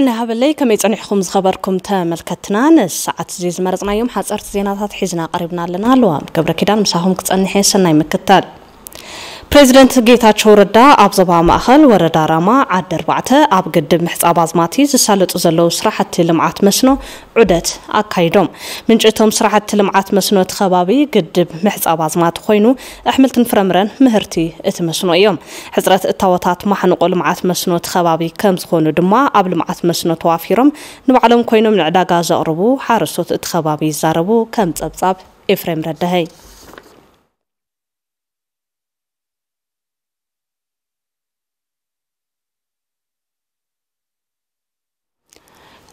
نهابلي كما يصنعكم زخبركم تاملكتنا الساعات زيز مرزنا يوم حصرت زينات حزنا قربنا لنا لوام كبر كدان مساهم كتصنحي سناي مكتال ፕሬዚደንት ጌታቸው ረዳ ኣብ ዞባ ማእኸል ወረዳ ራማ ዓዲ ኣርባዕተ ኣብ ግድብ ምሕፃብ ኣዝማቲ ዝሳለጡ ዘለዉ ስራሕቲ ልምዓት መስኖ ዑደት ኣካይዶም ምንጭ እቶም ስራሕቲ ልምዓት መስኖ እቲ ከባቢ ግድብ ምሕፃብ ኣዝማቲ ኮይኑ ኣሕምልትን ፍረምረን ምህርቲ እቲ መስኖ እዮም ሕፅረት እታወታት ማሕንቆ ልምዓት መስኖ እቲ ከባቢ ከም ዝኾኑ ድማ ኣብ ልምዓት መስኖ ተዋፊሮም ንባዕሎም ኮይኖም ንዕዳጋ ዘቕርቡ ሓረስቶት እቲ ከባቢ ይዛረቡ ከም ፀብጻብ ኤፍሬም ረድሀይ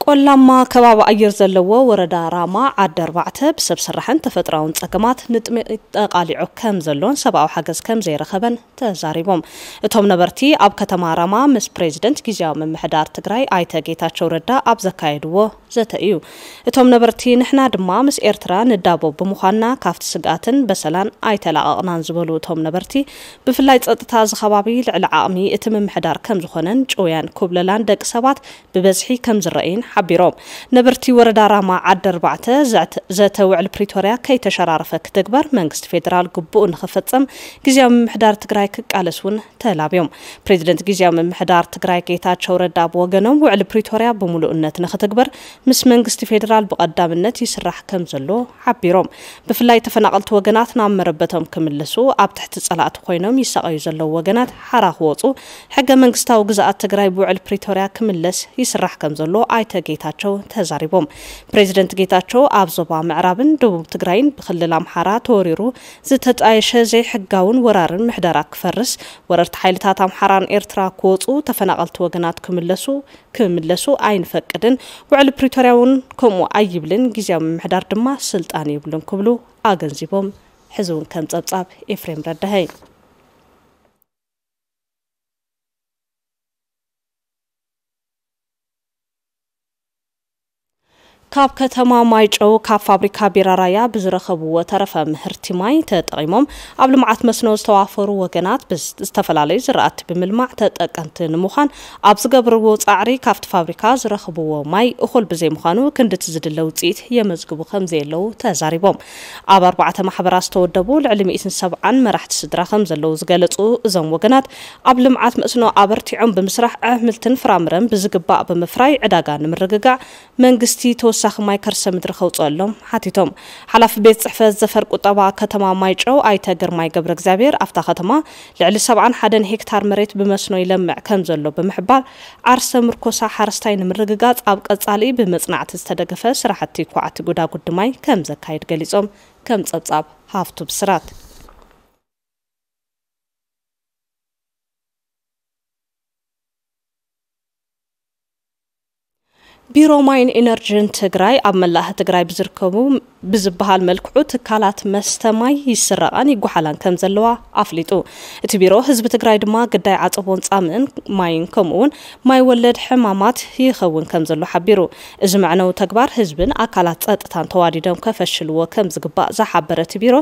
قلما كباب أجر زلوا وردا راما عدر بعتب سب سرحن تفتراون تقمات نتم تقالي عكام زلون سبا أو حقز كام زي رخبن تزاريبوم اتهم نبرتي أب كتما راما مس بريزيدنت كيزيو من محدار تقراي اي تاقيتا شوردا أب زكايدو زتايو اتهم نبرتي نحنا دما مس ارترا ندابو بمخانا كافت سقاتن بسلان اي تلا اغنان زبولو اتهم نبرتي بفلايت اتتا زخبابي لعلا عامي اتم محدار كام زخونن جويان كوبلالان دك سبات ببزحي كام زرعين ሓቢሮም ነበርቲ ወረዳ ራማ ዓዲ ኣርባዕተ ዘተውዕል ፕሪቶርያ ከይተሸራረፈ ክትግበር መንግስቲ ፌደራል ግቡእ ንኽፈፀም ግዜያዊ ምምሕዳር ትግራይ ክቃለስ እውን ተላብዮም ፕሬዚደንት ግዜያዊ ምምሕዳር ትግራይ ጌታቸው ረዳ ብወገኖም ውዕል ፕሪቶርያ ብምሉእነት ንኽትግበር ምስ መንግስቲ ፌደራል ብቐዳምነት ይስራሕ ከም ዘሎ ሓቢሮም ብፍላይ ተፈናቐልቲ ወገናት ናብ መረበቶም ክምልሱ ኣብ ትሕቲ ፀላእቲ ኮይኖም ይሰቐዩ ዘለዉ ወገናት ሓራ ክወፁ ሕገ መንግስታዊ ግዛኣት ትግራይ ብውዕል ፕሪቶርያ ክምለስ ይስራሕ ከም ዘሎ ኣይተ ጌታቸው ተዛሪቦም ፕሬዚደንት ጌታቸው ኣብ ዞባ ምዕራብን ደቡብ ትግራይን ብክልል ኣምሓራ ተወሪሩ ዝተጣየሸ ዘይሕጋውን ወራርን ምሕደራ ክፈርስ ወረርቲ ሓይልታት ኣምሓራን ኤርትራ ክወፁ ተፈናቐልቲ ወገናት ክምለሱ ክምለሱ ኣይንፈቅድን ውዕሊ ፕሪቶርያ እውን ከምኡ ኣይብልን ግዜያዊ ምምሕዳር ድማ ስልጣን ይብሉን ክብሉ ኣገንዚቦም ሕዚ እውን ከም ፀብጻብ ኤፍሬም ረዳሀይ ካብ ከተማ ማይጨው ካብ ፋብሪካ ቢራ ራያ ብዝረኸብዎ ተረፈ ምህርቲ ማይ ተጠቂሞም ኣብ ልምዓት መስኖ ዝተዋፈሩ ወገናት ዝተፈላለዩ ዝራእቲ ብምልማዕ ተጠቀምቲ ንምዃን ኣብ ዝገብርዎ ፃዕሪ ካብቲ ፋብሪካ ዝረኽብዎ ማይ እኹል ብዘይምዃኑ ክንድቲ ዝድለ ውፅኢት የመዝግቡ ከምዘየለዉ ተዛሪቦም ኣብ ኣርባዕተ ማሕበራት ዝተወደቡ ልዕሊ 170 መራሕቲ ስድራ ከም ዘለው ዝገለፁ እዞም ወገናት ኣብ ልምዓት መስኖ ኣበርቲዖም ብምስራሕ ኣሕምልትን ፍራምረን ብዝግባእ ብምፍራይ ዕዳጋ ንምርግጋዕ መንግስቲ ተወ ተወሳኺ ማይ ከርሰ ምድሪ ኣሎም ሓቲቶም ሓላፊ ቤት ፅሕፈት ዘፈር ቁጠባ ከተማ ማይጨው ኣይተ ግርማይ ገብረ እግዚኣብሔር ኣብታ ከተማ ልዕሊ 71 ሄክታር መሬት ብመስኖ ይለምዕ ከም ዘሎ ብምሕባር ዓርሰ ምርኮሳ ሓረስታይ ንምርግጋፅ ኣብ ቀጻሊ ብመፅናዕቲ ዝተደገፈ ስራሕቲ ኳዕቲ ጉዳጉድ ማይ ከም ዘካየድ ገሊፆም ከም ጸብጻብ ሃፍቱ ብስራት ቢሮማይን ማይን ትግራይ ኣብ መላእ ትግራይ ብዝርከቡ ብዝበሃል መልክዑ ትካላት መስተ ማይ ይስረቃን ይጓሓላን ከም ዘለዋ ኣፍሊጡ እቲ ቢሮ ህዝቢ ትግራይ ድማ ግዳይ ዓፀቦን ፃምእን ማይን ከምኡ ከምኡውን ማይ ወለድ ሕማማት ይኸውን ከም ዘሎ ሓቢሩ እዚ መዕነዊ ተግባር ህዝብን ኣካላት ፀጥታን ተዋዲዶም ከፈሽልዎ ከም ዝግባእ ዝሓበረ እቲ ቢሮ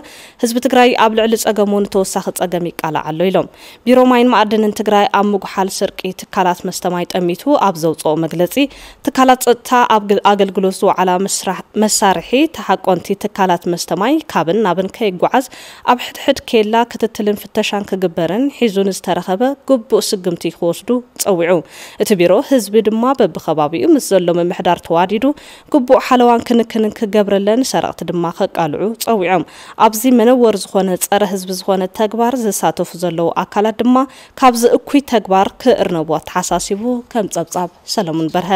ህዝቢ ትግራይ ኣብ ልዕሊ ፀገሙ ንተወሳኺ ፀገም ይቃላዕ ኣሎ ኢሎም ቢሮ ማይን ማዕድንን ትግራይ ኣብ ምጉሓል ስርቂ ትካላት መስተ ማይ ጠሚቱ ኣብ ዘውፅኦ መግለፂ ትካላት ፀጥታ ኣብ ኣገልግሎት ዝውዕላ መሳርሒ ተሓ ቆንቲ ትካላት መስተማይ ካብን ናብን ከይጓዓዝ ኣብ ሕድሕድ ኬላ ክትትልን ፍተሻን ክግበርን ሒዙ ንዝተረኸበ ግቡእ ስግምቲ ክወስዱ ፀዊዑ እቲ ቢሮ ህዝቢ ድማ በብከባቢኡ ምስ ዘሎ ምምሕዳር ተዋዲዱ ግቡእ ሓለዋን ክንክንን ክገብረለን ሰረቕቲ ድማ ከቃልዑ ፀዊዖም ኣብዚ መነወር ዝኾነ ፀረ ህዝቢ ዝኾነ ተግባር ዝሳተፉ ዘለዉ ኣካላት ድማ ካብዚ እኩይ ተግባር ክእርነቦ ተሓሳሲቡ ከም ፀብጻብ ሰለሙን በርሀ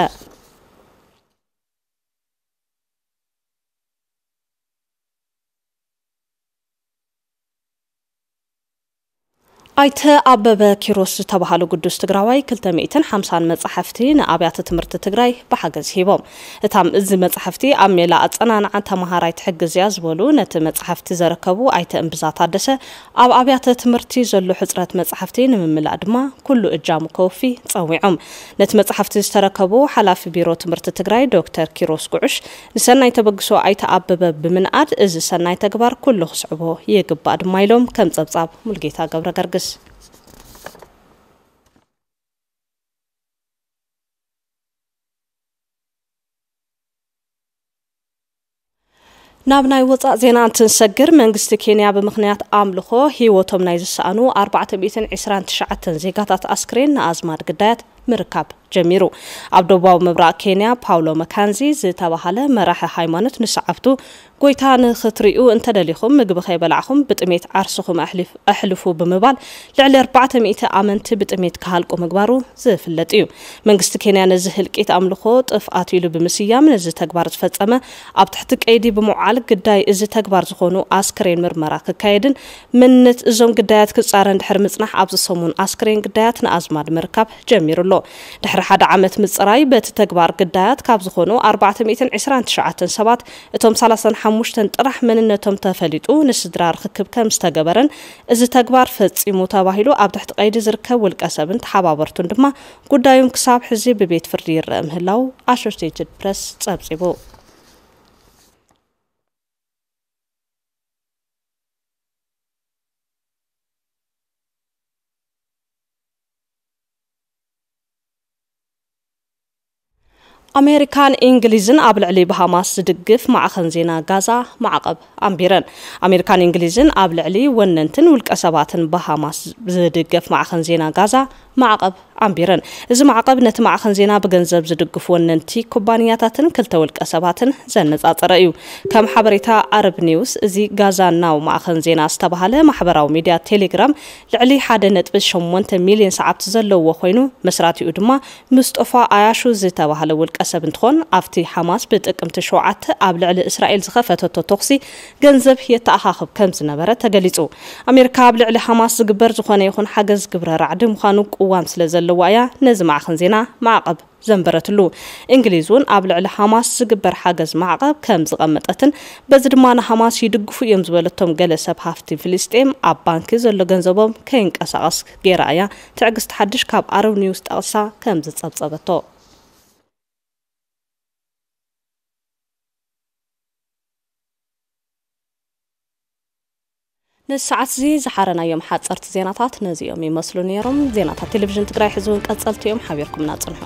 ኣይተ ኣበበ ኪሮስ ዝተባሃሉ ቅዱስ ትግራዋይ 250 መፅሓፍቲ ንኣብያተ ትምህርቲ ትግራይ ብሓገዝ ሂቦም እታ እዚ መፅሕፍቲ ኣብ ሜላ ኣፀናንዓ ተምሃራይ ትሕግዝ እያ ዝበሉ ነቲ መፅሕፍቲ ዘረከቡ ኣይተ እምብዛ ታደሰ ኣብ ኣብያተ ትምህርቲ ዘሎ ሕፅረት መፅሕፍቲ ንምምላእ ድማ ኩሉ እጃሙ ከውፊ ፀዊዖም ነቲ መፅሕፍቲ ዝተረከቡ ሓላፊ ቢሮ ትምህርቲ ትግራይ ዶክተር ኪሮስ ጉዑሽ ንሰናይ ተበግሶ ኣይተ ኣበበ ብምንኣድ እዚ ሰናይ ተግባር ኩሉ ክስዕቦ ይግባእ ድማ ኢሎም ከም ፀብጻብ ሙልጌታ ገብረ ገርግስ ናብ ናይ ወፃእ ዜና እንትንሰግር መንግስቲ ኬንያ ብምክንያት ኣምልኮ ሂወቶም ናይ ዝሰኣኑ 429 ዜጋታት ኣስክሬን ንኣዝማድ ግዳያት ምርካብ ጀሚሩ ኣብ ደቡባዊ ምብራቅ ኬንያ ፓውሎ መካንዚ ዝተባሃለ መራሒ ሃይማኖት ንሰዓብቱ ጎይታ ንኽትርዩ እንተደሊኹም ምግቢ ከይበላዕኹም ብጥሜት ዓርስኹም ኣሕልፉ ብምባል ልዕሊ 400 ኣመንቲ ብጥሜት ካሃልቁ ምግባሩ ዝፍለጥ እዩ መንግስቲ ኬንያ ነዚ ህልቂት ኣምልኮ ጥፍኣት ኢሉ ብምስያም ነዚ ተግባር ዝፈፀመ ኣብ ትሕቲ ቀይዲ ብምውዓል ግዳይ እዚ ተግባር ዝኾኑ ኣስክሬን ምርመራ ክካየድን ምንነት እዞም ግዳያት ክጻረ እንድሕር ምፅናሕ ኣብዚ ሰሙን ኣስክሬን ግዳያት ንኣዝማድ ምርካብ ጀሚሩ ኣሎ ድሕሪ ሓደ ዓመት ምፅራይ በቲ ተግባር ግዳያት ካብ ዝኾኑ 429 ሰባት እቶም 35 ጥራሕ መንነቶም ተፈሊጡ ንስድራ ርክክብ ከም ዝተገበረን እዚ ተግባር ፈፂሙ ተባሂሉ ኣብ ትሕቲ ቀይዲ ዝርከብ ውልቀ ሰብን ተሓባበርቱን ድማ ጉዳዩን ክሳብ ሕዚ ብቤት ፍርዲ ይርአ ምህላው ኣሶሽትድ ፕረስ ጸብጺቡ أمريكان إنجليزن قبل علي بهاماس دقف مع خنزينا غازا مع قب أمبيرن أمريكان إنجليزن قبل علي وننتن والكسباتن بهاماس دقف مع خنزينا غازا معقب عمبيرن إذا معقب نت معخن زينا بجنزب زدقف وننتي كوبانياتاتن كل تولك أسباتن زنة أطرأيو كم حبريتا عرب نيوز زي غازان ناو معخن زينا استبهالة محبراو ميديا تيليغرام لعلي حادة نت بشمون تميلين ساعب تزلو وخوينو مسراتي ادما مستوفا عياشو زي تبهالة ولك أسبنتخون أفتي حماس بتقم تشوعات قبل على إسرائيل زخفته تطقسي جنزب هي تأخاخب كم زنبرة تقليتو أمريكا قبل على حماس قبر زخوان يخون حاجز قبر رعد مخانوك እዋን ስለ ዘለዋ እያ ነዚ ማዕኸን ዜና ማዕቐብ ዘንበረትሉ እንግሊዝ እውን ኣብ ልዕሊ ሓማስ ዝግበር ሓገዝ ማዕቐብ ከም ዝቐመጠትን በዚ ድማ ንሓማስ ይድግፉ እዮም ዝበለቶም ገለ ሰብ ሃፍቲ ፍልስጤም ኣብ ባንኪ ዘሎ ገንዘቦም ከይንቀሳቐስ ገይራ እያ ትዕግስቲ ሓድሽ ካብ ኣረብ ኒውስ ጠቕሳ ከም ዝጸብጸበቶ ንሰዓት እዚ ዝሓረናዮም ሓፀርቲ ዜናታት ነዚኦም ይመስሉ ነይሮም ዜናታት ቴሌቭዥን ትግራይ ሕዚ እውን ቀፀልቲ እዮም ሓቢርኩም እናፅንሑ